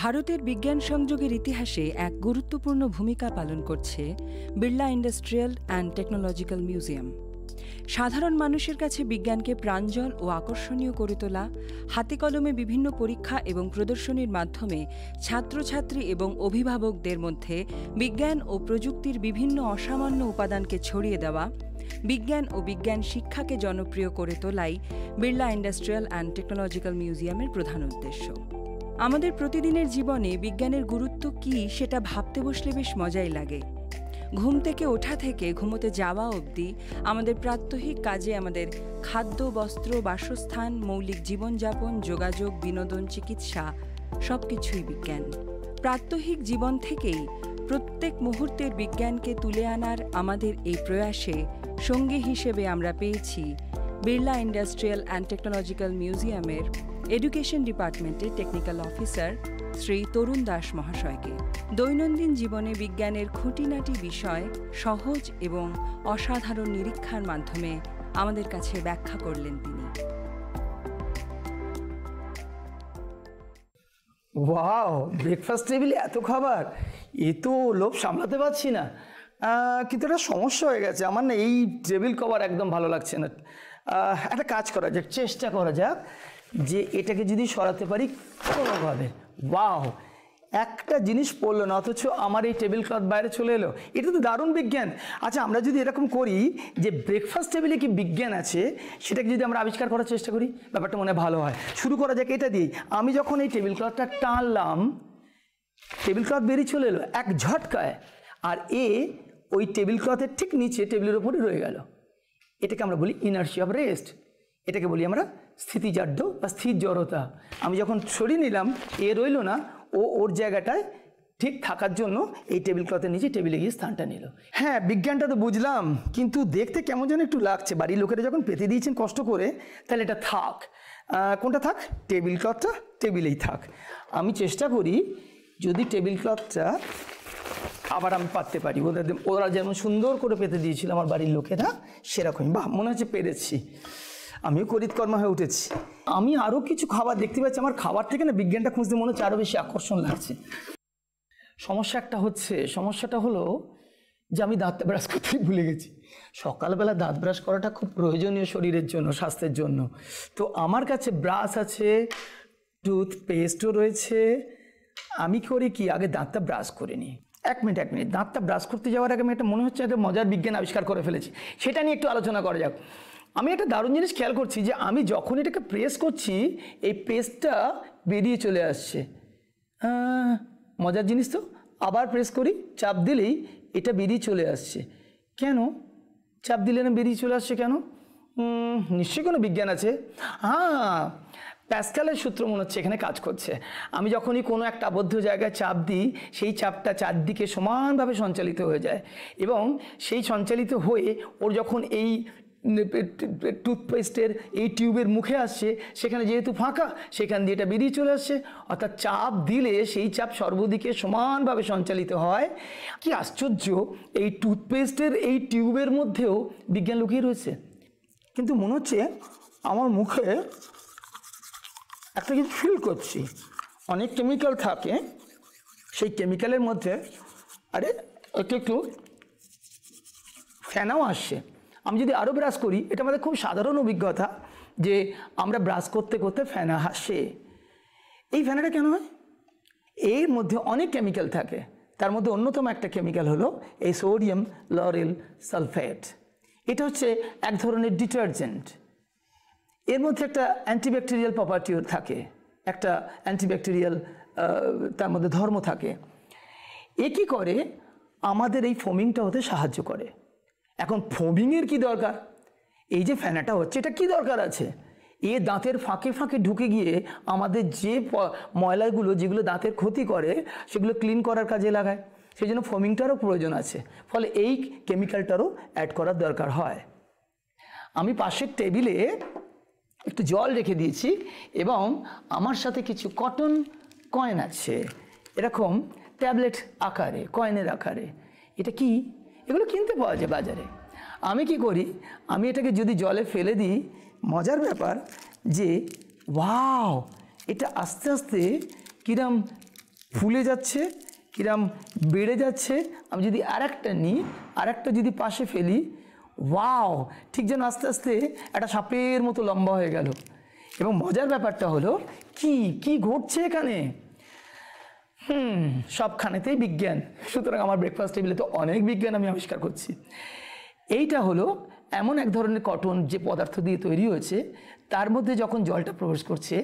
ভারতের বিজ্ঞান সংযোগের ইতিহাসে এক গুরুত্বপূর্ণ ভূমিকা পালন করছে Birla industrial and technological museum সাধারণ মানুষের কাছে বিজ্ঞানকে প্রাঞ্জল ও আকর্ষণীয় করে তোলা হাতে কলমে বিভিন্ন পরীক্ষা এবং প্রদর্শনীর মাধ্যমে ছাত্রছাত্রী এবং অভিভাবকদের মধ্যে বিজ্ঞান ও প্রযুক্তির বিভিন্ন অসামান্য উপাদানকে ছড়িয়ে দেওয়া বিজ্ঞান ও বিজ্ঞান শিক্ষাকে জনপ্রিয় করে তোলাই বিড়লা ইন্ডাস্ট্রিয়াল অ্যান্ড টেকনোলজিক্যাল মিউজিয়ামের প্রধান উদ্দেশ্য আমাদের প্রতিদিনের জীবনে বিজ্ঞানের গুরুত্ব কি সেটা ভাবতে বসলে বেশ মজাই লাগে ঘুম থেকে ওঠা থেকে ঘুমোতে যাওয়া অবধি আমাদের প্রাত্যহিক কাজে আমাদের খাদ্য বস্ত্র বাসস্থান মৌলিক জীবনযাপন যোগাযোগ বিনোদন চিকিৎসা সব কিছুই বিজ্ঞান প্রাত্যহিক জীবন থেকেই প্রত্যেক মুহূর্তের বিজ্ঞানকে তুলে আনার আমাদের এই প্রয়াসে সঙ্গী হিসেবে আমরা পেয়েছি বিড়লা ইন্ডাস্ট্রিয়াল অ্যান্ড টেকনোলজিক্যাল মিউজিয়ামের এডুকেশন ডিপার্টমেন্টের টেকনিক্যাল অফিসার শ্রী তরুণ দাস মহাশয়কে দৈনন্দিন জীবনে বিজ্ঞানের খুঁটিনাটি বিষয় সহজ এবং অসাধারণ নিরীক্ষার মাধ্যমে আমাদের কাছে ব্যাখ্যা করলেন তিনি ওয়াও ব্রেকফাস্ট টেবিলে এত খাবার এ তো লোভ সামলাতে পারছি না কিন্তু একটা সমস্যা হয়ে গেছে আমার না এই টেবিল কভার একদম ভালো লাগছে না একটা কাজ করা যাক চেষ্টা করা যাক যে এটাকে যদি সরাতে পারি কোনোভাবে বাহ একটা জিনিস পড়লো না অথচ আমার এই টেবিল ক্লথ বাইরে চলে এলো এটা তো দারুণ বিজ্ঞান আচ্ছা আমরা যদি এরকম করি যে ব্রেকফাস্ট টেবিলে কি বিজ্ঞান আছে সেটাকে যদি আমরা আবিষ্কার করার চেষ্টা করি ব্যাপারটা মনে ভালো হয় শুরু করা যাক এটা দিয়েই আমি যখন এই টেবিল ক্লথটা টানলাম টেবিল ক্লথ বেরিয়ে চলে এলো এক ঝটকায় আর এ ওই টেবিল ক্লথের ঠিক নিচে টেবিলের ওপরে রয়ে গেল এটাকে আমরা বলি ইনার্সি অফ রেস্ট এটাকে বলি আমরা স্থিতিজাড্য বা স্থির জড়তা আমি যখন সরিয়ে নিলাম এ রইল না ও ওর জায়গাটায় ঠিক থাকার জন্য এই টেবিল ক্লথের নিচে টেবিলে গিয়ে স্থানটা নিল হ্যাঁ বিজ্ঞানটা তো বুঝলাম কিন্তু দেখতে কেমন যেন একটু লাগছে বাড়ির লোকেরা যখন পেতে দিয়েছেন কষ্ট করে তাহলে এটা থাক কোনটা থাক টেবিল ক্লথটা টেবিলেই থাক আমি চেষ্টা করি যদি টেবিল ক্লথটা আবার আমি পাততে পারি ওদের ওরা যেমন সুন্দর করে পেতে দিয়েছিল আমার বাড়ির লোকেরা সেরকমই বা মনে হচ্ছে পেরেছি আমিও কর্ম হয়ে উঠেছি আমি আরও কিছু খাবার দেখতে পাচ্ছি আমার খাবার থেকে না বিজ্ঞানটা খুঁজতে মনে হচ্ছে আরও বেশি আকর্ষণ লাগছে সমস্যা একটা হচ্ছে সমস্যাটা হলো যে আমি দাঁত ব্রাশ করতে ভুলে গেছি সকালবেলা দাঁত ব্রাশ করাটা খুব প্রয়োজনীয় শরীরের জন্য স্বাস্থ্যের জন্য তো আমার কাছে ব্রাশ আছে টুথপেস্টও রয়েছে আমি করি কি আগে দাঁতটা ব্রাশ করে নিই এক মিনিট এক মিনিট দাঁতটা ব্রাশ করতে যাওয়ার আগে আমি একটা মনে হচ্ছে একটা মজার বিজ্ঞান আবিষ্কার করে ফেলেছি সেটা নিয়ে একটু আলোচনা করা যাক আমি একটা দারুণ জিনিস খেয়াল করছি যে আমি যখন এটাকে প্রেস করছি এই প্রেসটা বেরিয়ে চলে আসছে মজার জিনিস তো আবার প্রেস করি চাপ দিলেই এটা বেরিয়ে চলে আসছে কেন চাপ দিলে না বেরিয়ে চলে আসছে কেন নিশ্চয়ই কোনো বিজ্ঞান আছে হ্যাঁ প্যাসকালের সূত্র মনে হচ্ছে এখানে কাজ করছে আমি যখনই কোনো একটা আবদ্ধ জায়গায় চাপ দিই সেই চাপটা চারদিকে সমানভাবে সঞ্চালিত হয়ে যায় এবং সেই সঞ্চালিত হয়ে ওর যখন এই টুথপেস্টের এই টিউবের মুখে আসছে সেখানে যেহেতু ফাঁকা সেখান দিয়ে এটা বেরিয়ে চলে আসছে অর্থাৎ চাপ দিলে সেই চাপ সর্বদিকে সমানভাবে সঞ্চালিত হয় কি আশ্চর্য এই টুথপেস্টের এই টিউবের মধ্যেও বিজ্ঞান লুকিয়ে রয়েছে কিন্তু মনে হচ্ছে আমার মুখে একটা কিছু ফিল করছি অনেক কেমিক্যাল থাকে সেই কেমিক্যালের মধ্যে আরে একটু একটু ফেনাও আসছে আমি যদি আরও ব্রাশ করি এটা আমাদের খুব সাধারণ অভিজ্ঞতা যে আমরা ব্রাশ করতে করতে ফেনা হাসে এই ফেনাটা কেন হয় এর মধ্যে অনেক কেমিক্যাল থাকে তার মধ্যে অন্যতম একটা কেমিক্যাল হলো এই সোডিয়াম লরেল সালফেট এটা হচ্ছে এক ধরনের ডিটারজেন্ট এর মধ্যে একটা অ্যান্টিব্যাকটেরিয়াল প্রপার্টিও থাকে একটা অ্যান্টিব্যাকটেরিয়াল তার মধ্যে ধর্ম থাকে এ কী করে আমাদের এই ফোমিংটা হতে সাহায্য করে এখন ফোমিংয়ের কি দরকার এই যে ফ্যানাটা হচ্ছে এটা কি দরকার আছে এ দাঁতের ফাঁকে ফাঁকে ঢুকে গিয়ে আমাদের যে ময়লাগুলো যেগুলো দাঁতের ক্ষতি করে সেগুলো ক্লিন করার কাজে লাগায় সেই জন্য ফোমিংটারও প্রয়োজন আছে ফলে এই কেমিক্যালটারও অ্যাড করার দরকার হয় আমি পাশের টেবিলে একটু জল রেখে দিয়েছি এবং আমার সাথে কিছু কটন কয়েন আছে এরকম ট্যাবলেট আকারে কয়েনের আকারে এটা কি এগুলো কিনতে পাওয়া যায় বাজারে আমি কি করি আমি এটাকে যদি জলে ফেলে দিই মজার ব্যাপার যে ওয়াও এটা আস্তে আস্তে কিরাম ফুলে যাচ্ছে কিরাম বেড়ে যাচ্ছে আমি যদি আর একটা নিই আর একটা যদি পাশে ফেলি ওয়াও ঠিক যেন আস্তে আস্তে একটা সাপের মতো লম্বা হয়ে গেল এবং মজার ব্যাপারটা হলো কি কি ঘটছে এখানে হুম সবখানেতেই বিজ্ঞান সুতরাং আমার ব্রেকফাস্ট টেবিলে তো অনেক বিজ্ঞান আমি আবিষ্কার করছি এইটা হলো এমন এক ধরনের কটন যে পদার্থ দিয়ে তৈরি হয়েছে তার মধ্যে যখন জলটা প্রবেশ করছে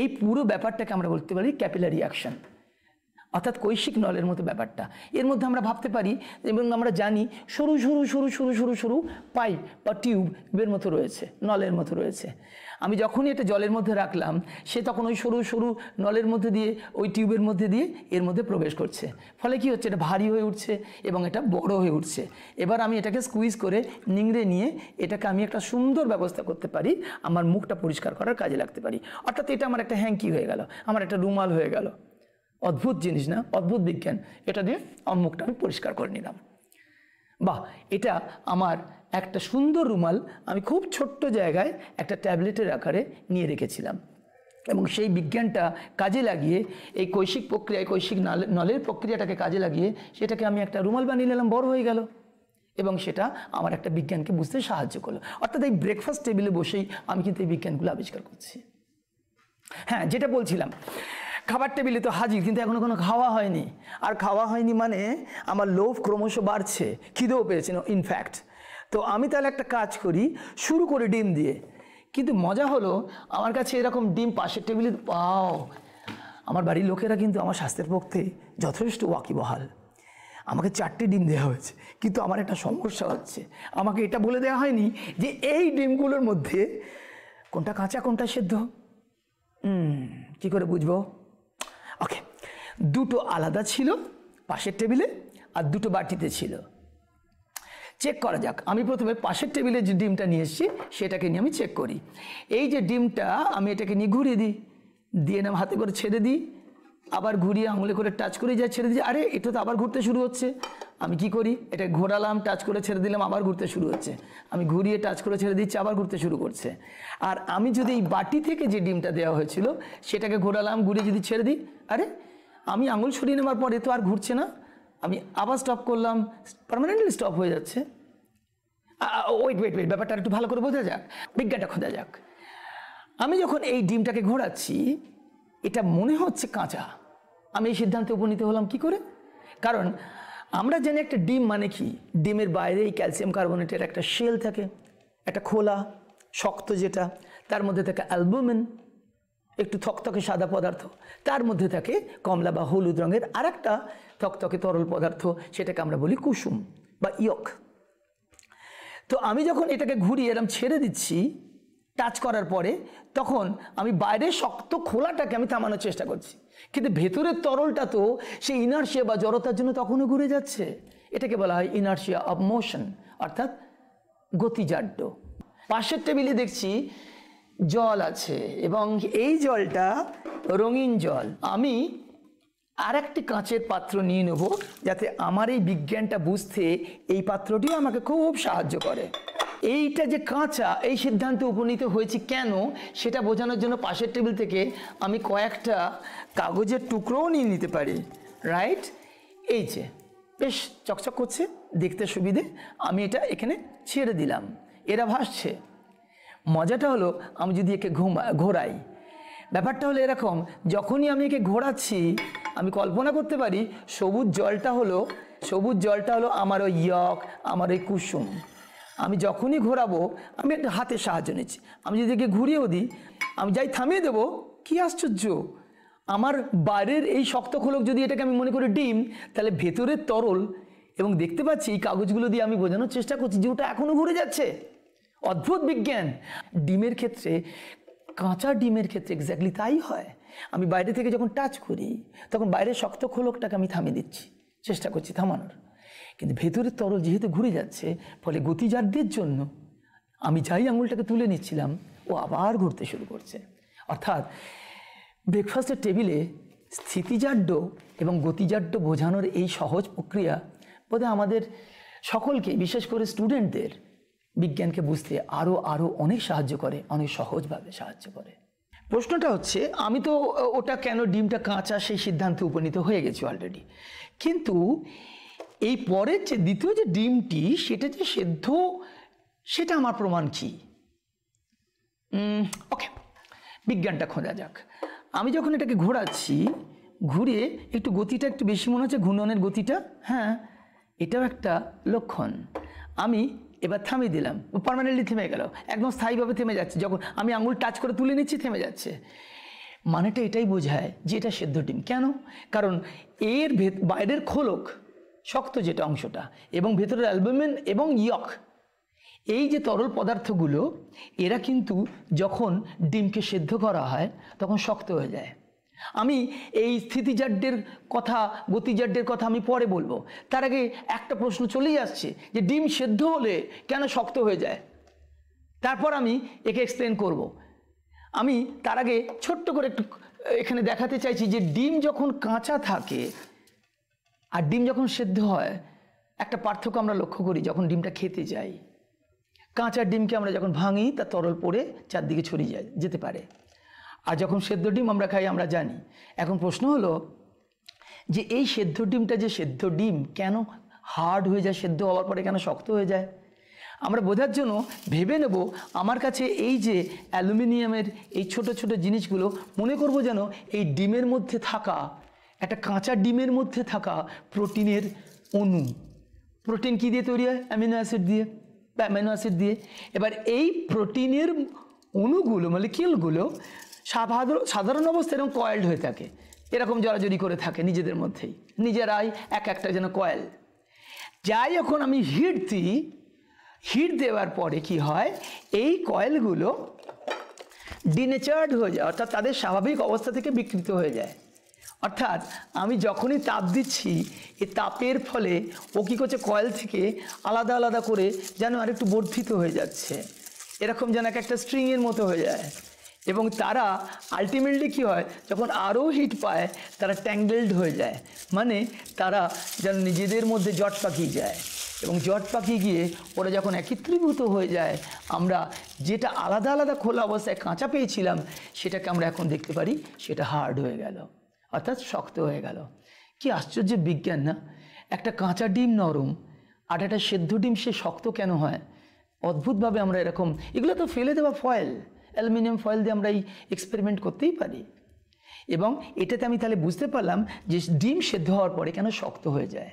এই পুরো ব্যাপারটাকে আমরা বলতে পারি ক্যাপিলারি অ্যাকশন অর্থাৎ কৈশিক নলের মতো ব্যাপারটা এর মধ্যে আমরা ভাবতে পারি এবং আমরা জানি সরু সরু সরু সরু সরু সরু পাইপ বা টিউবের মতো রয়েছে নলের মতো রয়েছে আমি যখনই এটা জলের মধ্যে রাখলাম সে তখন ওই সরু সরু নলের মধ্যে দিয়ে ওই টিউবের মধ্যে দিয়ে এর মধ্যে প্রবেশ করছে ফলে কি হচ্ছে এটা ভারী হয়ে উঠছে এবং এটা বড় হয়ে উঠছে এবার আমি এটাকে স্কুইজ করে নিংড়ে নিয়ে এটাকে আমি একটা সুন্দর ব্যবস্থা করতে পারি আমার মুখটা পরিষ্কার করার কাজে লাগতে পারি অর্থাৎ এটা আমার একটা হ্যাঙ্কি হয়ে গেল আমার একটা রুমাল হয়ে গেল অদ্ভুত জিনিস না অদ্ভুত বিজ্ঞান এটা দিয়ে আমার মুখটা আমি পরিষ্কার করে নিলাম বাহ এটা আমার একটা সুন্দর রুমাল আমি খুব ছোট্ট জায়গায় একটা ট্যাবলেটের আকারে নিয়ে রেখেছিলাম এবং সেই বিজ্ঞানটা কাজে লাগিয়ে এই কৈশিক প্রক্রিয়ায় কৈশিক নলের প্রক্রিয়াটাকে কাজে লাগিয়ে সেটাকে আমি একটা রুমাল বানিয়ে নিলাম বড় হয়ে গেল এবং সেটা আমার একটা বিজ্ঞানকে বুঝতে সাহায্য করলো অর্থাৎ এই ব্রেকফাস্ট টেবিলে বসেই আমি কিন্তু এই বিজ্ঞানগুলো আবিষ্কার করছি হ্যাঁ যেটা বলছিলাম খাবার টেবিলে তো হাজির কিন্তু এখনও কোনো খাওয়া হয়নি আর খাওয়া হয়নি মানে আমার লোভ ক্রমশ বাড়ছে খিদেও পেয়েছে ইনফ্যাক্ট তো আমি তাহলে একটা কাজ করি শুরু করি ডিম দিয়ে কিন্তু মজা হলো আমার কাছে এরকম ডিম পাশের টেবিলে পাও আমার বাড়ির লোকেরা কিন্তু আমার স্বাস্থ্যের পক্ষে যথেষ্ট ওয়াকিবহাল আমাকে চারটে ডিম দেওয়া হয়েছে কিন্তু আমার একটা সমস্যা হচ্ছে আমাকে এটা বলে দেওয়া হয়নি যে এই ডিমগুলোর মধ্যে কোনটা কাঁচা কোনটা সেদ্ধ কি করে বুঝবো ওকে দুটো আলাদা ছিল পাশের টেবিলে আর দুটো বাটিতে ছিল চেক করা যাক আমি প্রথমে পাশের টেবিলে যে ডিমটা নিয়ে এসেছি সেটাকে নিয়ে আমি চেক করি এই যে ডিমটা আমি এটাকে নিয়ে ঘুরিয়ে দিই দিয়ে নাম হাতে করে ছেড়ে দিই আবার ঘুরিয়ে আঙুলে করে টাচ করে যা ছেড়ে দিই আরে এটা তো আবার ঘুরতে শুরু হচ্ছে আমি কি করি এটা ঘোরালাম টাচ করে ছেড়ে দিলাম আবার ঘুরতে শুরু হচ্ছে আমি ঘুরিয়ে টাচ করে ছেড়ে দিচ্ছি আবার ঘুরতে শুরু করছে আর আমি যদি এই বাটি থেকে যে ডিমটা দেওয়া হয়েছিল সেটাকে ঘোরালাম ঘুরিয়ে যদি ছেড়ে দিই আরে আমি আঙুল সরিয়ে নেওয়ার পরে তো আর ঘুরছে না আমি আবার স্টপ করলাম পারমানেন্টলি স্টপ হয়ে যাচ্ছে ওয়েট ওয়েট ওয়েট ব্যাপারটা একটু ভালো করে বোঝা যাক বিজ্ঞানটা খোঁজা যাক আমি যখন এই ডিমটাকে ঘোরাচ্ছি এটা মনে হচ্ছে কাঁচা আমি এই সিদ্ধান্তে উপনীত হলাম কি করে কারণ আমরা জানি একটা ডিম মানে কি ডিমের বাইরে এই ক্যালসিয়াম কার্বোনেটের একটা শেল থাকে একটা খোলা শক্ত যেটা তার মধ্যে থাকে অ্যালবুমিন একটু থকথকে সাদা পদার্থ তার মধ্যে থাকে কমলা বা হলুদ রঙের আর একটা থকথকে তরল পদার্থ সেটাকে আমরা বলি কুসুম বা ইয়ক তো আমি যখন এটাকে ঘুরিয়ে এরম ছেড়ে দিচ্ছি টাচ করার পরে তখন আমি বাইরে শক্ত খোলাটাকে আমি থামানোর চেষ্টা করছি কিন্তু ভেতরের তরলটা তো সেই ইনার্শিয়া বা জড়তার জন্য তখনও ঘুরে যাচ্ছে এটাকে বলা হয় ইনার্শিয়া অব মোশন অর্থাৎ গতিজাড্য পাশের টেবিলে দেখছি জল আছে এবং এই জলটা রঙিন জল আমি আর একটি কাঁচের পাত্র নিয়ে নেব যাতে আমার এই বিজ্ঞানটা বুঝতে এই পাত্রটিও আমাকে খুব সাহায্য করে এইটা যে কাঁচা এই সিদ্ধান্তে উপনীত হয়েছি কেন সেটা বোঝানোর জন্য পাশের টেবিল থেকে আমি কয়েকটা কাগজের টুকরোও নিয়ে নিতে পারি রাইট এই যে বেশ চকচক করছে দেখতে সুবিধে আমি এটা এখানে ছেড়ে দিলাম এরা ভাসছে মজাটা হলো আমি যদি একে ঘুমা ঘোরাই ব্যাপারটা হলো এরকম যখনই আমি একে ঘোরাচ্ছি আমি কল্পনা করতে পারি সবুজ জলটা হলো সবুজ জলটা হলো আমার ওই ইয়ক আমার ওই কুসুম আমি যখনই ঘোরাবো আমি একটা হাতের সাহায্য নিচ্ছি আমি যদি একে ঘুরিয়েও দিই আমি যাই থামিয়ে দেবো কি আশ্চর্য আমার বাইরের এই শক্ত খোলক যদি এটাকে আমি মনে করি ডিম তাহলে ভেতরের তরল এবং দেখতে পাচ্ছি এই কাগজগুলো দিয়ে আমি বোঝানোর চেষ্টা করছি যে ওটা এখনও ঘুরে যাচ্ছে অদ্ভুত বিজ্ঞান ডিমের ক্ষেত্রে কাঁচা ডিমের ক্ষেত্রে এক্স্যাক্টলি তাই হয় আমি বাইরে থেকে যখন টাচ করি তখন বাইরের শক্ত খোলকটাকে আমি থামিয়ে দিচ্ছি চেষ্টা করছি থামানোর কিন্তু ভেতরের তরল যেহেতু ঘুরে যাচ্ছে ফলে গতিজাতদের জন্য আমি যাই আঙুলটাকে তুলে নিচ্ছিলাম ও আবার ঘুরতে শুরু করছে অর্থাৎ ব্রেকফাস্টের টেবিলে স্থিতিজাড্য এবং গতিজাড্য বোঝানোর এই সহজ প্রক্রিয়া বোধহয় আমাদের সকলকে বিশেষ করে স্টুডেন্টদের বিজ্ঞানকে বুঝতে আরও আরও অনেক সাহায্য করে অনেক সহজভাবে সাহায্য করে প্রশ্নটা হচ্ছে আমি তো ওটা কেন ডিমটা কাঁচা সেই সিদ্ধান্তে উপনীত হয়ে গেছি অলরেডি কিন্তু এই পরের যে দ্বিতীয় যে ডিমটি সেটা যে সেদ্ধ সেটা আমার প্রমাণ কি ওকে বিজ্ঞানটা খোঁজা যাক আমি যখন এটাকে ঘোরাচ্ছি ঘুরে একটু গতিটা একটু বেশি মনে হচ্ছে ঘূর্ণনের গতিটা হ্যাঁ এটাও একটা লক্ষণ আমি এবার থামিয়ে দিলাম পারমানেন্টলি থেমে গেল একদম স্থায়ীভাবে থেমে যাচ্ছে যখন আমি আঙুল টাচ করে তুলে নিচ্ছি থেমে যাচ্ছে মানেটা এটাই বোঝায় যে এটা সেদ্ধ ডিম কেন কারণ এর ভেত বাইরের খোলক শক্ত যেটা অংশটা এবং ভেতরের অ্যালবুমিন এবং ইয়ক এই যে তরল পদার্থগুলো এরা কিন্তু যখন ডিমকে সেদ্ধ করা হয় তখন শক্ত হয়ে যায় আমি এই স্থিতিজাড্যের কথা গতিজাড্যের কথা আমি পরে বলবো তার আগে একটা প্রশ্ন চলেই আসছে যে ডিম সেদ্ধ হলে কেন শক্ত হয়ে যায় তারপর আমি একে এক্সপ্লেন করব। আমি তার আগে ছোট্ট করে একটু এখানে দেখাতে চাইছি যে ডিম যখন কাঁচা থাকে আর ডিম যখন সেদ্ধ হয় একটা পার্থক্য আমরা লক্ষ্য করি যখন ডিমটা খেতে যাই কাঁচা ডিমকে আমরা যখন ভাঙি তা তরল পড়ে চারদিকে ছড়িয়ে যায় যেতে পারে আর যখন সেদ্ধ ডিম আমরা খাই আমরা জানি এখন প্রশ্ন হলো যে এই সেদ্ধ ডিমটা যে সেদ্ধ ডিম কেন হার্ড হয়ে যায় সেদ্ধ হওয়ার পরে কেন শক্ত হয়ে যায় আমরা বোঝার জন্য ভেবে নেব আমার কাছে এই যে অ্যালুমিনিয়ামের এই ছোট ছোট জিনিসগুলো মনে করব যেন এই ডিমের মধ্যে থাকা একটা কাঁচা ডিমের মধ্যে থাকা প্রোটিনের অণু প্রোটিন কী দিয়ে তৈরি হয় অ্যামিনো অ্যাসিড দিয়ে বা অ্যামিনো অ্যাসিড দিয়ে এবার এই প্রোটিনের অণুগুলো মানে কিলগুলো সাধারণ সাধারণ অবস্থা এরকম কয়েল্ড হয়ে থাকে এরকম জড়াজড়ি করে থাকে নিজেদের মধ্যেই নিজেরাই এক একটা যেন কয়েল যাই যখন আমি হিট দিই হিট দেওয়ার পরে কি হয় এই কয়েলগুলো ডিনেচার্ড হয়ে যায় অর্থাৎ তাদের স্বাভাবিক অবস্থা থেকে বিকৃত হয়ে যায় অর্থাৎ আমি যখনই তাপ দিচ্ছি এ তাপের ফলে ও কী করছে কয়েল থেকে আলাদা আলাদা করে যেন আরেকটু বর্ধিত হয়ে যাচ্ছে এরকম যেন এক একটা স্ট্রিংয়ের মতো হয়ে যায় এবং তারা আলটিমেটলি কী হয় যখন আরও হিট পায় তারা ট্যাঙ্গেলড হয়ে যায় মানে তারা যেন নিজেদের মধ্যে জট পাকিয়ে যায় এবং জট পাকিয়ে গিয়ে ওরা যখন একত্রীভূত হয়ে যায় আমরা যেটা আলাদা আলাদা খোলা অবস্থায় কাঁচা পেয়েছিলাম সেটাকে আমরা এখন দেখতে পারি সেটা হার্ড হয়ে গেল অর্থাৎ শক্ত হয়ে গেল কি আশ্চর্য বিজ্ঞান না একটা কাঁচা ডিম নরম আর একটা সেদ্ধ ডিম সে শক্ত কেন হয় অদ্ভুতভাবে আমরা এরকম এগুলো তো ফেলে দেওয়া ফয়েল অ্যালুমিনিয়াম ফয়েল দিয়ে আমরা এই এক্সপেরিমেন্ট করতেই পারি এবং এটাতে আমি তাহলে বুঝতে পারলাম যে ডিম সেদ্ধ হওয়ার পরে কেন শক্ত হয়ে যায়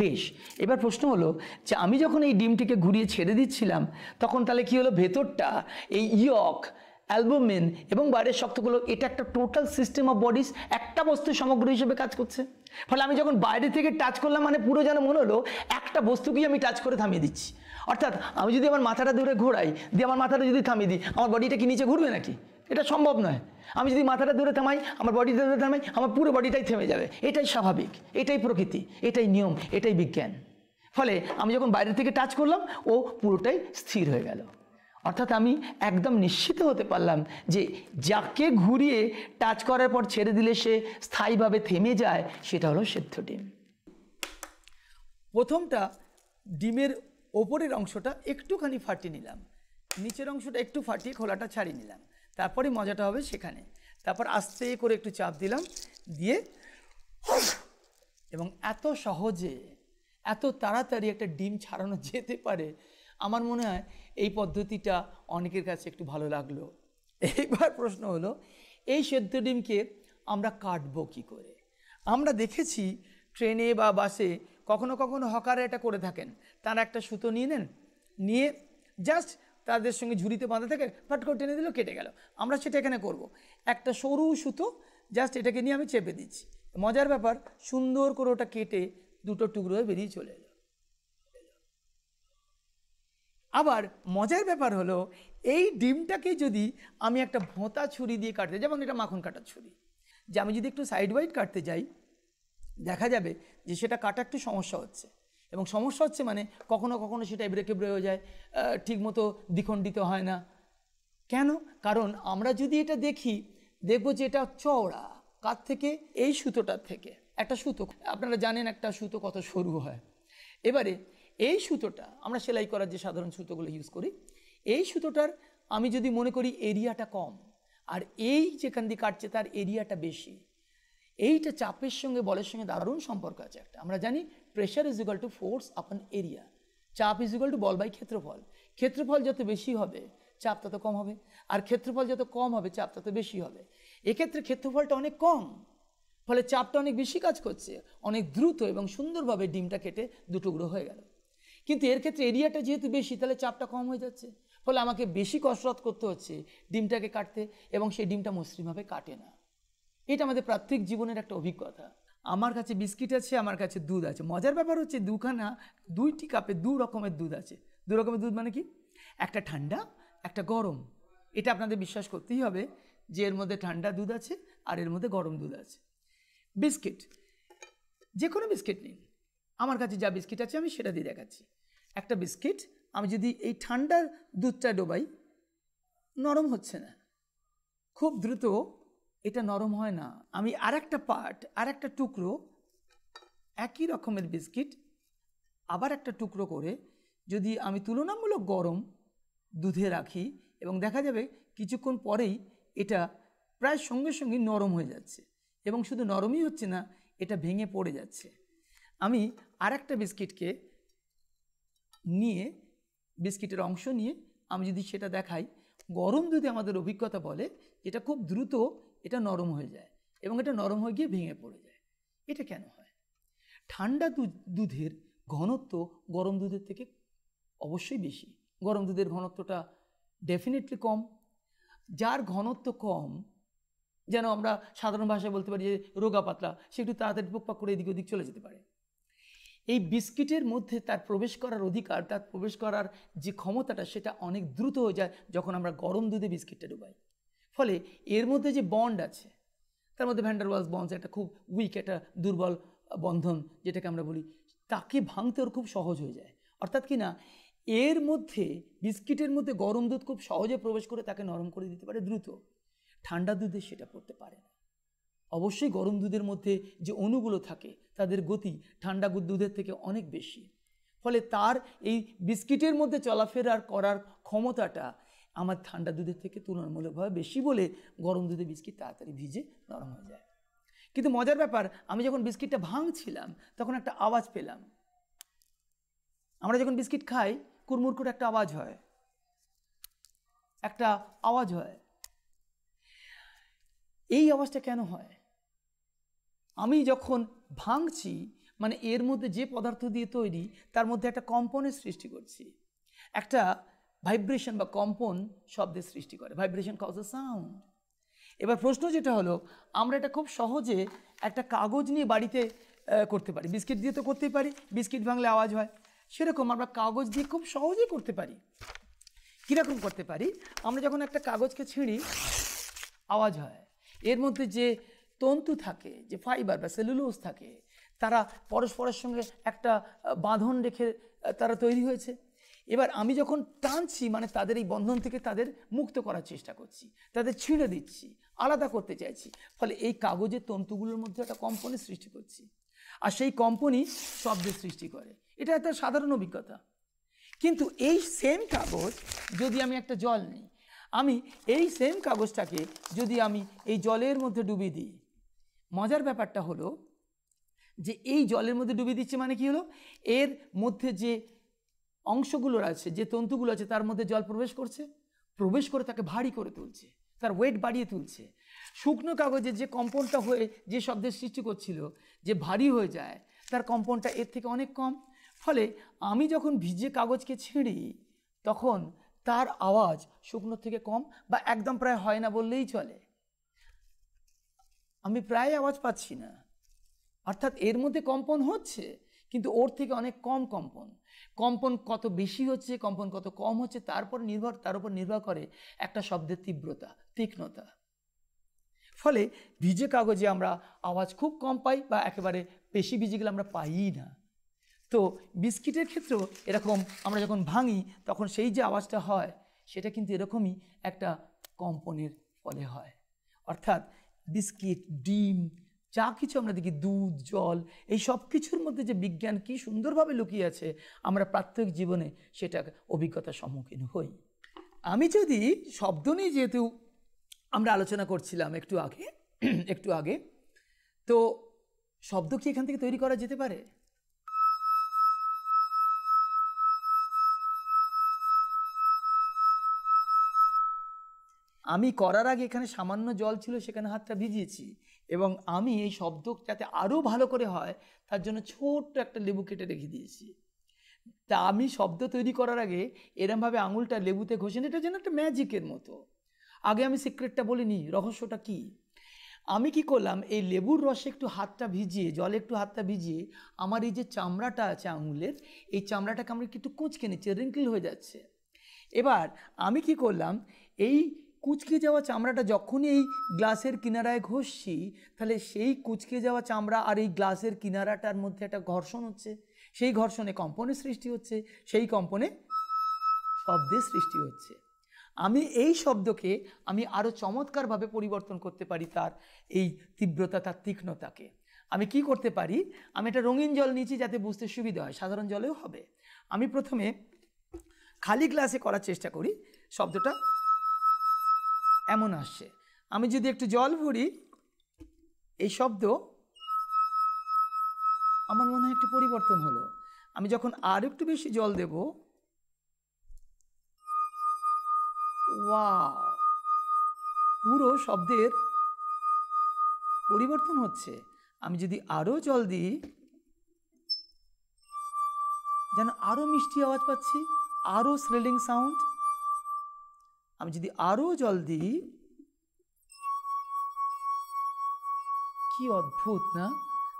বেশ এবার প্রশ্ন হলো যে আমি যখন এই ডিমটিকে ঘুরিয়ে ছেড়ে দিচ্ছিলাম তখন তাহলে কি হলো ভেতরটা এই ইয়ক অ্যালবুমিন এবং বাইরের শক্তগুলো এটা একটা টোটাল সিস্টেম অফ বডিস একটা বস্তু সমগ্র হিসেবে কাজ করছে ফলে আমি যখন বাইরে থেকে টাচ করলাম মানে পুরো যেন মনে হলো একটা বস্তুকেই আমি টাচ করে থামিয়ে দিচ্ছি অর্থাৎ আমি যদি আমার মাথাটা ধরে ঘোরাই দিয়ে আমার মাথাটা যদি থামিয়ে দিই আমার বডিটা কি নিচে ঘুরবে নাকি এটা সম্ভব নয় আমি যদি মাথাটা ধরে থামাই আমার বডিটা ধরে থামাই আমার পুরো বডিটাই থেমে যাবে এটাই স্বাভাবিক এটাই প্রকৃতি এটাই নিয়ম এটাই বিজ্ঞান ফলে আমি যখন বাইরে থেকে টাচ করলাম ও পুরোটাই স্থির হয়ে গেল অর্থাৎ আমি একদম নিশ্চিত হতে পারলাম যে যাকে ঘুরিয়ে টাচ করার পর ছেড়ে দিলে সে স্থায়ীভাবে থেমে যায় সেটা হলো সেদ্ধ ডিম প্রথমটা ডিমের ওপরের অংশটা একটুখানি ফাটিয়ে নিলাম নিচের অংশটা একটু ফাটিয়ে খোলাটা ছাড়িয়ে নিলাম তারপরে মজাটা হবে সেখানে তারপর আস্তে করে একটু চাপ দিলাম দিয়ে এবং এত সহজে এত তাড়াতাড়ি একটা ডিম ছাড়ানো যেতে পারে আমার মনে হয় এই পদ্ধতিটা অনেকের কাছে একটু ভালো লাগলো এইবার প্রশ্ন হলো এই সেদ্ধ ডিমকে আমরা কাটবো কি করে আমরা দেখেছি ট্রেনে বা বাসে কখনো কখনো হকারে এটা করে থাকেন তারা একটা সুতো নিয়ে নেন নিয়ে জাস্ট তাদের সঙ্গে ঝুড়িতে বাঁধা থাকে ফট করে টেনে দিল কেটে গেল আমরা সেটা এখানে করব। একটা সরু সুতো জাস্ট এটাকে নিয়ে আমি চেপে দিচ্ছি মজার ব্যাপার সুন্দর করে ওটা কেটে দুটো টুকরো বেরিয়ে চলে এলো আবার মজার ব্যাপার হলো এই ডিমটাকে যদি আমি একটা ভোঁতা ছুরি দিয়ে কাটতে যেমন এটা মাখন কাটার ছুরি যে আমি যদি একটু সাইড ওয়াইড কাটতে যাই দেখা যাবে যে সেটা কাটা একটু সমস্যা হচ্ছে এবং সমস্যা হচ্ছে মানে কখনো কখনো সেটা এবড়ে কেবড়ে হয়ে যায় ঠিকমতো দ্বিখণ্ডিত হয় না কেন কারণ আমরা যদি এটা দেখি দেখব যে এটা চওড়া কার থেকে এই সুতোটার থেকে একটা সুতো আপনারা জানেন একটা সুতো কত সরু হয় এবারে এই সুতোটা আমরা সেলাই করার যে সাধারণ সুতোগুলো ইউজ করি এই সুতোটার আমি যদি মনে করি এরিয়াটা কম আর এই যেখান দিয়ে কাটছে তার এরিয়াটা বেশি এইটা চাপের সঙ্গে বলের সঙ্গে দারুণ সম্পর্ক আছে একটা আমরা জানি pressure is equal to force upon area চাপ ইজ ইকাল টু বল বাই ক্ষেত্রফল ক্ষেত্রফল যত বেশি হবে চাপ তত কম হবে আর ক্ষেত্রফল যত কম হবে চাপ তত বেশি হবে এক্ষেত্রে ক্ষেত্রফলটা অনেক কম ফলে চাপটা অনেক বেশি কাজ করছে অনেক দ্রুত এবং সুন্দরভাবে ডিমটা কেটে দুটুকরো হয়ে গেল কিন্তু এর ক্ষেত্রে এরিয়াটা যেহেতু বেশি তাহলে চাপটা কম হয়ে যাচ্ছে ফলে আমাকে বেশি কসরত করতে হচ্ছে ডিমটাকে কাটতে এবং সেই ডিমটা মসৃণভাবে কাটে না এটা আমাদের প্রাত্যিক জীবনের একটা অভিজ্ঞতা আমার কাছে বিস্কিট আছে আমার কাছে দুধ আছে মজার ব্যাপার হচ্ছে দুখানা দুইটি কাপে দু রকমের দুধ আছে দু রকমের দুধ মানে কি একটা ঠান্ডা একটা গরম এটা আপনাদের বিশ্বাস করতেই হবে যে এর মধ্যে ঠান্ডা দুধ আছে আর এর মধ্যে গরম দুধ আছে বিস্কিট যে কোনো বিস্কিট নিন আমার কাছে যা বিস্কিট আছে আমি সেটা দিয়ে দেখাচ্ছি একটা বিস্কিট আমি যদি এই ঠান্ডার দুধটা ডোবাই নরম হচ্ছে না খুব দ্রুত এটা নরম হয় না আমি আর একটা পার্ট আর একটা টুকরো একই রকমের বিস্কিট আবার একটা টুকরো করে যদি আমি তুলনামূলক গরম দুধে রাখি এবং দেখা যাবে কিছুক্ষণ পরেই এটা প্রায় সঙ্গে সঙ্গে নরম হয়ে যাচ্ছে এবং শুধু নরমই হচ্ছে না এটা ভেঙে পড়ে যাচ্ছে আমি আর একটা বিস্কিটকে নিয়ে বিস্কিটের অংশ নিয়ে আমি যদি সেটা দেখাই গরম দুধে আমাদের অভিজ্ঞতা বলে এটা খুব দ্রুত এটা নরম হয়ে যায় এবং এটা নরম হয়ে গিয়ে ভেঙে পড়ে যায় এটা কেন হয় ঠান্ডা দুধের ঘনত্ব গরম দুধের থেকে অবশ্যই বেশি গরম দুধের ঘনত্বটা ডেফিনেটলি কম যার ঘনত্ব কম যেন আমরা সাধারণ ভাষায় বলতে পারি যে রোগা পাতলা সে একটু তাড়াতাড়ি পোকপাক করে এদিক ওদিক চলে যেতে পারে এই বিস্কিটের মধ্যে তার প্রবেশ করার অধিকার তার প্রবেশ করার যে ক্ষমতাটা সেটা অনেক দ্রুত হয়ে যায় যখন আমরা গরম দুধে বিস্কিটটা ডুবাই ফলে এর মধ্যে যে বন্ড আছে তার মধ্যে ভ্যান্ডারওয়ালস বন্ডস একটা খুব উইক একটা দুর্বল বন্ধন যেটাকে আমরা বলি তাকে ভাঙতে ওর খুব সহজ হয়ে যায় অর্থাৎ কি না এর মধ্যে বিস্কিটের মধ্যে গরম দুধ খুব সহজে প্রবেশ করে তাকে নরম করে দিতে পারে দ্রুত ঠান্ডা দুধে সেটা করতে পারে না অবশ্যই গরম দুধের মধ্যে যে অণুগুলো থাকে তাদের গতি ঠান্ডা দুধের থেকে অনেক বেশি ফলে তার এই বিস্কিটের মধ্যে চলাফেরার করার ক্ষমতাটা আমার ঠান্ডা দুধের থেকে তুলনামূলকভাবে বেশি বলে গরম দুধে বিস্কিট তাড়াতাড়ি ভিজে নরম হয়ে যায় কিন্তু মজার ব্যাপার আমি যখন বিস্কিটটা ভাঙছিলাম তখন একটা আওয়াজ পেলাম আমরা যখন বিস্কিট খাই কুরমুর করে একটা আওয়াজ হয় একটা আওয়াজ হয় এই আওয়াজটা কেন হয় আমি যখন ভাঙছি মানে এর মধ্যে যে পদার্থ দিয়ে তৈরি তার মধ্যে একটা কম্পনের সৃষ্টি করছি একটা ভাইব্রেশন বা কম্পন শব্দের সৃষ্টি করে ভাইব্রেশন কজ এ সাউন্ড এবার প্রশ্ন যেটা হলো আমরা এটা খুব সহজে একটা কাগজ নিয়ে বাড়িতে করতে পারি বিস্কিট দিয়ে তো করতেই পারি বিস্কিট ভাঙলে আওয়াজ হয় সেরকম আমরা কাগজ দিয়ে খুব সহজেই করতে পারি কীরকম করতে পারি আমরা যখন একটা কাগজকে ছিঁড়ি আওয়াজ হয় এর মধ্যে যে তন্তু থাকে যে ফাইবার বা সেলুলোজ থাকে তারা পরস্পরের সঙ্গে একটা বাঁধন রেখে তারা তৈরি হয়েছে এবার আমি যখন টানছি মানে তাদের এই বন্ধন থেকে তাদের মুক্ত করার চেষ্টা করছি তাদের ছিঁড়ে দিচ্ছি আলাদা করতে চাইছি ফলে এই কাগজের তন্তুগুলোর মধ্যে একটা কম্পনি সৃষ্টি করছি আর সেই কম্পনি শব্দের সৃষ্টি করে এটা একটা সাধারণ অভিজ্ঞতা কিন্তু এই সেম কাগজ যদি আমি একটা জল নিই আমি এই সেম কাগজটাকে যদি আমি এই জলের মধ্যে ডুবিয়ে দিই মজার ব্যাপারটা হলো যে এই জলের মধ্যে ডুবিয়ে দিচ্ছে মানে কি হলো এর মধ্যে যে অংশগুলো আছে যে তন্তুগুলো আছে তার মধ্যে জল প্রবেশ করছে প্রবেশ করে তাকে ভারী করে তুলছে তার ওয়েট বাড়িয়ে তুলছে শুকনো কাগজে যে কম্পনটা হয়ে যে শব্দের সৃষ্টি করছিল যে ভারী হয়ে যায় তার কম্পনটা এর থেকে অনেক কম ফলে আমি যখন ভিজে কাগজকে ছিঁড়ি তখন তার আওয়াজ শুকনো থেকে কম বা একদম প্রায় হয় না বললেই চলে আমি প্রায় আওয়াজ পাচ্ছি না অর্থাৎ এর মধ্যে কম্পন হচ্ছে কিন্তু ওর থেকে অনেক কম কম্পন কম্পন কত বেশি হচ্ছে কম্পন কত কম হচ্ছে তারপর নির্ভর তার উপর নির্ভর করে একটা শব্দের তীব্রতা তীক্ষ্ণতা ফলে ভিজে কাগজে আমরা আওয়াজ খুব কম পাই বা একেবারে বেশি ভিজে গেলে আমরা পাইই না তো বিস্কিটের ক্ষেত্রেও এরকম আমরা যখন ভাঙি তখন সেই যে আওয়াজটা হয় সেটা কিন্তু এরকমই একটা কম্পনের ফলে হয় অর্থাৎ বিস্কিট ডিম যা কিছু আমরা দেখি দুধ জল এই সব কিছুর মধ্যে যে বিজ্ঞান কি সুন্দরভাবে লুকিয়ে আছে আমরা প্রাত্যহিক জীবনে সেটা অভিজ্ঞতার সম্মুখীন হই আমি যদি শব্দ নিয়ে যেহেতু আমরা আলোচনা করছিলাম একটু আগে একটু আগে তো শব্দ কি এখান থেকে তৈরি করা যেতে পারে আমি করার আগে এখানে সামান্য জল ছিল সেখানে হাতটা ভিজিয়েছি এবং আমি এই শব্দ যাতে আরও ভালো করে হয় তার জন্য ছোট্ট একটা লেবু কেটে রেখে দিয়েছি তা আমি শব্দ তৈরি করার আগে এরমভাবে আঙুলটা লেবুতে ঘষে এটা যেন একটা ম্যাজিকের মতো আগে আমি সিক্রেটটা বলিনি রহস্যটা কি আমি কি করলাম এই লেবুর রসে একটু হাতটা ভিজিয়ে জলে একটু হাতটা ভিজিয়ে আমার এই যে চামড়াটা আছে আঙুলের এই চামড়াটাকে আমরা একটু কুচকে নিচ্ছি রিঙ্কিল হয়ে যাচ্ছে এবার আমি কি করলাম এই কুচকে যাওয়া চামড়াটা যখনই এই গ্লাসের কিনারায় ঘষছি তাহলে সেই কুচকে যাওয়া চামড়া আর এই গ্লাসের কিনারাটার মধ্যে একটা ঘর্ষণ হচ্ছে সেই ঘর্ষণে কম্পনে সৃষ্টি হচ্ছে সেই কম্পনে শব্দের সৃষ্টি হচ্ছে আমি এই শব্দকে আমি আরও চমৎকারভাবে পরিবর্তন করতে পারি তার এই তীব্রতা তার তীক্ষ্ণতাকে আমি কি করতে পারি আমি এটা রঙিন জল নিয়েছি যাতে বুঝতে সুবিধা হয় সাধারণ জলেও হবে আমি প্রথমে খালি গ্লাসে করার চেষ্টা করি শব্দটা এমন আসছে আমি যদি একটু জল ভরি এই শব্দ আমার মনে হয় একটু পরিবর্তন হলো আমি যখন আর একটু বেশি জল দেব ওয়া পুরো শব্দের পরিবর্তন হচ্ছে আমি যদি আরও জল দিই যেন আরও মিষ্টি আওয়াজ পাচ্ছি আরও স্রেলিং সাউন্ড আমি যদি আরও জল দিই কি অদ্ভুত না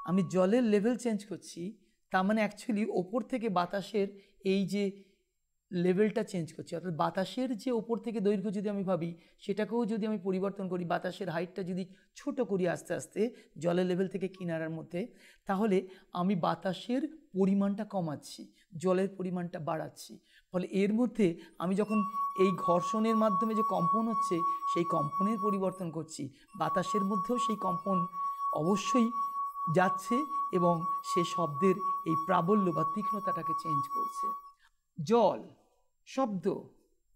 আমি জলের লেভেল চেঞ্জ করছি তার মানে অ্যাকচুয়ালি ওপর থেকে বাতাসের এই যে লেভেলটা চেঞ্জ করছি অর্থাৎ বাতাসের যে ওপর থেকে দৈর্ঘ্য যদি আমি ভাবি সেটাকেও যদি আমি পরিবর্তন করি বাতাসের হাইটটা যদি ছোট করি আস্তে আস্তে জলের লেভেল থেকে কিনারার মধ্যে তাহলে আমি বাতাসের পরিমাণটা কমাচ্ছি জলের পরিমাণটা বাড়াচ্ছি ফলে এর মধ্যে আমি যখন এই ঘর্ষণের মাধ্যমে যে কম্পন হচ্ছে সেই কম্পনের পরিবর্তন করছি বাতাসের মধ্যেও সেই কম্পন অবশ্যই যাচ্ছে এবং সে শব্দের এই প্রাবল্য বা তীক্ষ্ণতাটাকে চেঞ্জ করছে জল শব্দ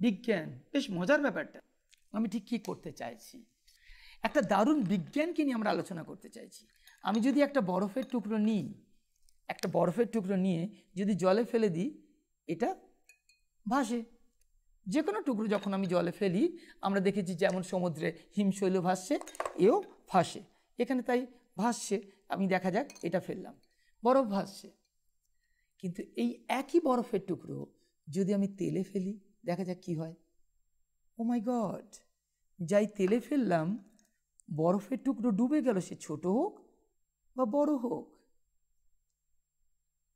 বিজ্ঞান বেশ মজার ব্যাপারটা আমি ঠিক কী করতে চাইছি একটা দারুণ বিজ্ঞানকে নিয়ে আমরা আলোচনা করতে চাইছি আমি যদি একটা বরফের টুকরো নিই একটা বরফের টুকরো নিয়ে যদি জলে ফেলে দিই এটা ভাসে যে কোনো টুকরো যখন আমি জলে ফেলি আমরা দেখেছি যেমন সমুদ্রে হিমশৈল ভাসছে এও ভাসে এখানে তাই ভাসছে আমি দেখা যাক এটা ফেললাম বরফ ভাসছে কিন্তু এই একই বরফের টুকরো যদি আমি তেলে ফেলি দেখা যাক কি হয় ও মাই গড যাই তেলে ফেললাম বরফের টুকরো ডুবে গেল সে ছোট হোক বা বড় হোক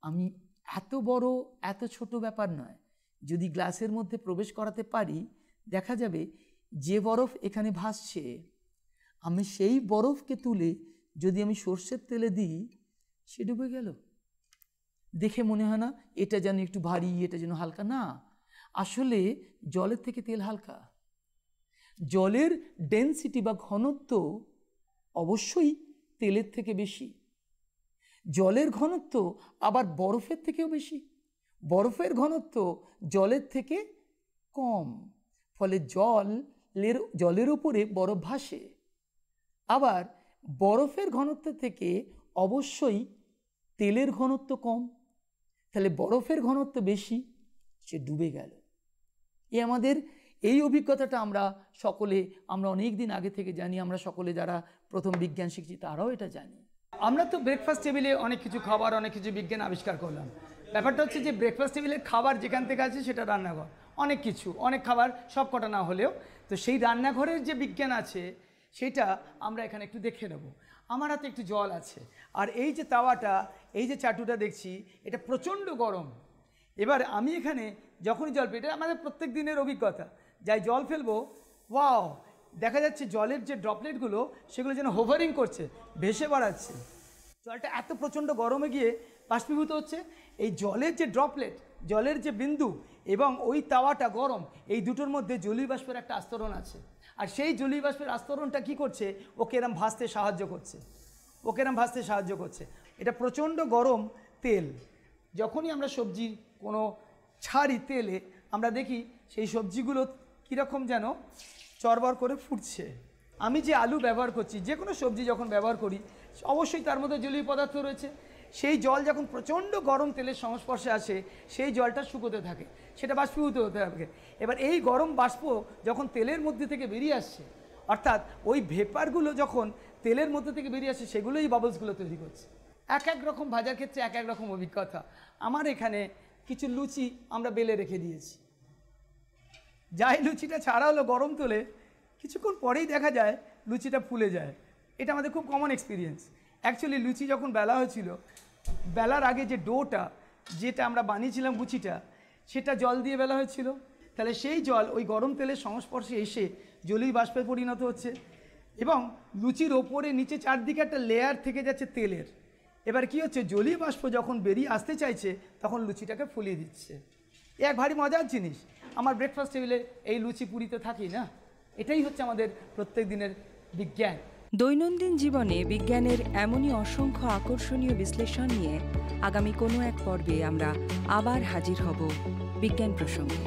আমি এত বড় এত ছোট ব্যাপার নয় যদি গ্লাসের মধ্যে প্রবেশ করাতে পারি দেখা যাবে যে বরফ এখানে ভাসছে আমি সেই বরফকে তুলে যদি আমি সর্ষের তেলে দিই সে ডুবে গেল দেখে মনে হয় না এটা যেন একটু ভারী এটা যেন হালকা না আসলে জলের থেকে তেল হালকা জলের ডেন্সিটি বা ঘনত্ব অবশ্যই তেলের থেকে বেশি জলের ঘনত্ব আবার বরফের থেকেও বেশি বরফের ঘনত্ব জলের থেকে কম ফলে জলের জলের উপরে বরফ ভাসে আবার বরফের ঘনত্ব থেকে অবশ্যই তেলের ঘনত্ব কম তাহলে বরফের ঘনত্ব বেশি সে ডুবে গেল এ আমাদের এই অভিজ্ঞতাটা আমরা সকলে আমরা অনেক দিন আগে থেকে জানি আমরা সকলে যারা প্রথম বিজ্ঞান শিখছি তারাও এটা জানি আমরা তো ব্রেকফাস্ট টেবিলে অনেক কিছু খাবার অনেক কিছু বিজ্ঞান আবিষ্কার করলাম ব্যাপারটা হচ্ছে যে ব্রেকফাস্ট টেবিলের খাবার যেখান থেকে আছে সেটা রান্নাঘর অনেক কিছু অনেক খাবার সব কটা না হলেও তো সেই রান্নাঘরের যে বিজ্ঞান আছে সেটা আমরা এখানে একটু দেখে নেব আমার হাতে একটু জল আছে আর এই যে তাওয়াটা এই যে চাটুটা দেখছি এটা প্রচণ্ড গরম এবার আমি এখানে যখনই জল পেয়ে এটা আমাদের প্রত্যেক দিনের অভিজ্ঞতা যাই জল ফেলবো ওয়াও দেখা যাচ্ছে জলের যে ড্রপলেটগুলো সেগুলো যেন হোভারিং করছে ভেসে বাড়াচ্ছে জলটা এত প্রচণ্ড গরমে গিয়ে বাষ্পীভূত হচ্ছে এই জলের যে ড্রপলেট জলের যে বিন্দু এবং ওই তাওয়াটা গরম এই দুটোর মধ্যে জলীয়বাষ্পের একটা আস্তরণ আছে আর সেই জলীয়বাষ্পের আস্তরণটা কি করছে ওকে এরম ভাসতে সাহায্য করছে ওকে এরম ভাসতে সাহায্য করছে এটা প্রচণ্ড গরম তেল যখনই আমরা সবজি কোনো ছাড়ি তেলে আমরা দেখি সেই সবজিগুলো কীরকম যেন চরবর করে ফুটছে আমি যে আলু ব্যবহার করছি যে কোনো সবজি যখন ব্যবহার করি অবশ্যই তার মধ্যে জলীয় পদার্থ রয়েছে সেই জল যখন প্রচণ্ড গরম তেলের সংস্পর্শে আসে সেই জলটা শুকোতে থাকে সেটা বাষ্পীভূত হতে থাকে এবার এই গরম বাষ্প যখন তেলের মধ্যে থেকে বেরিয়ে আসছে অর্থাৎ ওই ভেপারগুলো যখন তেলের মধ্যে থেকে বেরিয়ে আসে সেগুলোই বাবলসগুলো তৈরি করছে এক এক রকম ভাজার ক্ষেত্রে এক এক রকম অভিজ্ঞতা আমার এখানে কিছু লুচি আমরা বেলে রেখে দিয়েছি যাই লুচিটা ছাড়া হলো গরম তোলে কিছুক্ষণ পরেই দেখা যায় লুচিটা ফুলে যায় এটা আমাদের খুব কমন এক্সপিরিয়েন্স অ্যাকচুয়ালি লুচি যখন বেলা হয়েছিল বেলার আগে যে ডোটা যেটা আমরা বানিয়েছিলাম গুচিটা সেটা জল দিয়ে বেলা হয়েছিল তাহলে সেই জল ওই গরম তেলের সংস্পর্শে এসে জলীয় বাষ্পে পরিণত হচ্ছে এবং লুচির ওপরে নিচে চারদিকে একটা লেয়ার থেকে যাচ্ছে তেলের এবার কি হচ্ছে জলীয় বাষ্প যখন বেরিয়ে আসতে চাইছে তখন লুচিটাকে ফুলিয়ে দিচ্ছে এ এক ভারী মজার জিনিস আমার ব্রেকফাস্ট টেবিলে এই লুচি পুরিতে থাকি না এটাই হচ্ছে আমাদের প্রত্যেক দিনের বিজ্ঞান দৈনন্দিন জীবনে বিজ্ঞানের এমনই অসংখ্য আকর্ষণীয় বিশ্লেষণ নিয়ে আগামী কোনো এক পর্বে আমরা আবার হাজির হব বিজ্ঞান প্রসঙ্গে